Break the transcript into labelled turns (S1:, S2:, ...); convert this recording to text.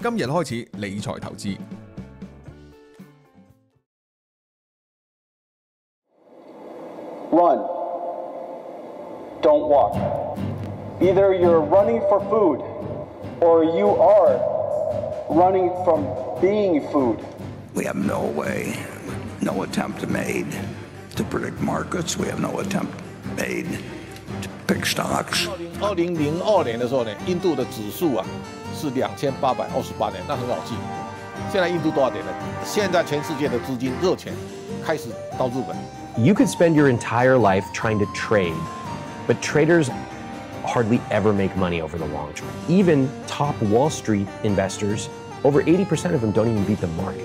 S1: One. do don't walk. Either you're running for food, or you are running from being food. We have no way, no attempt made to predict markets. We have no attempt made to pick stocks. You could spend your entire life trying to trade, but traders hardly ever make money over the long term. Even top Wall Street investors, over 80% of them don't even beat the market.